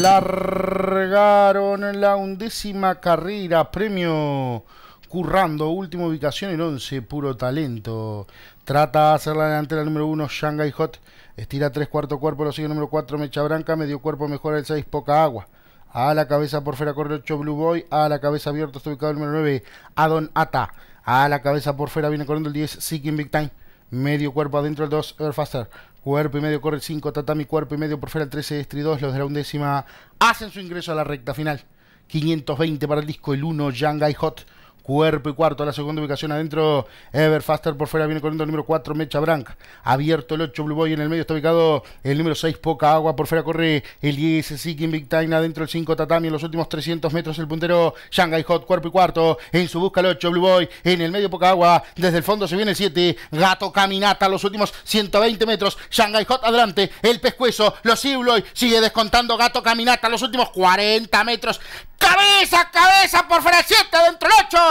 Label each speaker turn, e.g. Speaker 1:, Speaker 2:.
Speaker 1: Largaron la undécima carrera, premio Currando, última ubicación el 11, puro talento. Trata de hacer la delantera número 1, Shanghai Hot. Estira 3 cuarto cuerpo, lo sigue el número 4, Mecha Branca. Medio cuerpo mejora el 6, Poca Agua. A la cabeza por fuera corre el 8, Blue Boy. A la cabeza abierto está ubicado el número 9, Adon Ata. A la cabeza por fuera viene corriendo el 10, Seeking Big Time. Medio cuerpo adentro el 2, Air Faster. Cuerpo y medio corre el 5, Tatami cuerpo y medio por fuera el 13, Estri 2. Los de la undécima hacen su ingreso a la recta final. 520 para el disco, el 1, Yangai Hot. Cuerpo y cuarto a la segunda ubicación adentro. Everfaster por fuera viene corriendo el número 4, Mecha Branca. Abierto el 8, Blue Boy. En el medio está ubicado el número 6, Poca Agua. Por fuera corre el 10, Seeking Big Time. Adentro el 5, Tatami. En los últimos 300 metros el puntero Shanghai Hot. Cuerpo y cuarto. En su busca el 8, Blue Boy. En el medio, Poca Agua. Desde el fondo se viene el 7. Gato Caminata. Los últimos 120 metros. Shanghai Hot adelante. El pescuezo. Los Ibloy. Sigue descontando Gato Caminata. Los últimos 40 metros. Cabeza, cabeza por fuera el 7. Adentro el 8